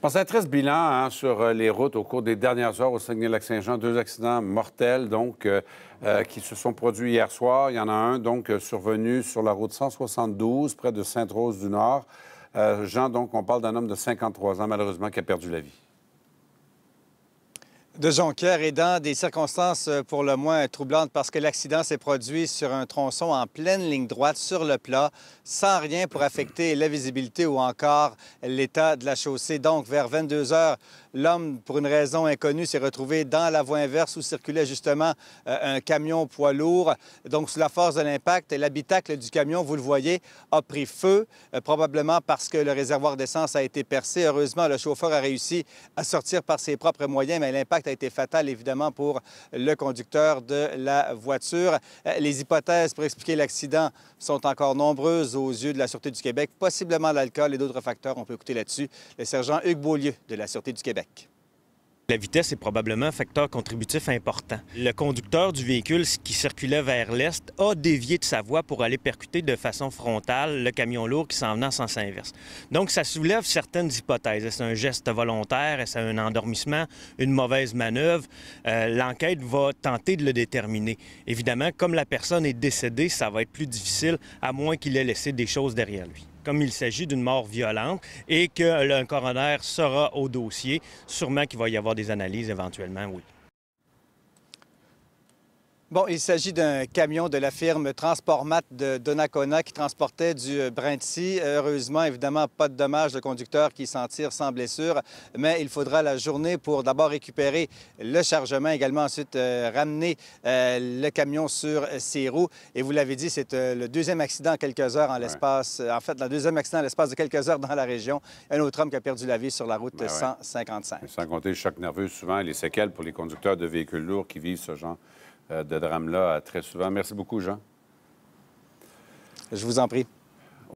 on un bilan hein, sur euh, les routes au cours des dernières heures au Saguenay-Lac-Saint-Jean. Deux accidents mortels, donc, euh, euh, qui se sont produits hier soir. Il y en a un, donc, survenu sur la route 172, près de Sainte-Rose-du-Nord. Jean, donc, on parle d'un homme de 53 ans, malheureusement, qui a perdu la vie de Jonquière et dans des circonstances euh, pour le moins troublantes parce que l'accident s'est produit sur un tronçon en pleine ligne droite sur le plat, sans rien pour affecter la visibilité ou encore l'état de la chaussée. Donc, vers 22 heures, l'homme, pour une raison inconnue, s'est retrouvé dans la voie inverse où circulait justement euh, un camion poids lourd. Donc, sous la force de l'impact, l'habitacle du camion, vous le voyez, a pris feu, euh, probablement parce que le réservoir d'essence a été percé. Heureusement, le chauffeur a réussi à sortir par ses propres moyens, mais l'impact a été fatal, évidemment, pour le conducteur de la voiture. Euh, les hypothèses pour expliquer l'accident sont encore nombreuses aux yeux de la Sûreté du Québec, possiblement l'alcool et d'autres facteurs. On peut écouter là-dessus le sergent Hugues Beaulieu de la Sûreté du Québec. La vitesse est probablement un facteur contributif important. Le conducteur du véhicule qui circulait vers l'est a dévié de sa voie pour aller percuter de façon frontale le camion lourd qui s'en venait en sens inverse. Donc, ça soulève certaines hypothèses. Est-ce un geste volontaire? Est-ce un endormissement? Une mauvaise manœuvre? Euh, l'enquête va tenter de le déterminer. Évidemment, comme la personne est décédée, ça va être plus difficile, à moins qu'il ait laissé des choses derrière lui comme il s'agit d'une mort violente et que le coroner sera au dossier, sûrement qu'il va y avoir des analyses éventuellement, oui. Bon, il s'agit d'un camion de la firme Transportmat de Donnacona qui transportait du euh, brin Heureusement, évidemment, pas de dommages. de conducteur qui s'en tire sans blessure, mais il faudra la journée pour d'abord récupérer le chargement, également ensuite euh, ramener euh, le camion sur ses roues. Et vous l'avez dit, c'est le deuxième accident en quelques heures en l'espace, en fait, le deuxième accident en l'espace de quelques heures dans la région. Un autre homme qui a perdu la vie sur la route 155. Ben sans compter le choc nerveux, souvent les séquelles pour les conducteurs de véhicules lourds qui vivent ce genre euh, de drames-là très souvent. Merci beaucoup, Jean. Je vous en prie.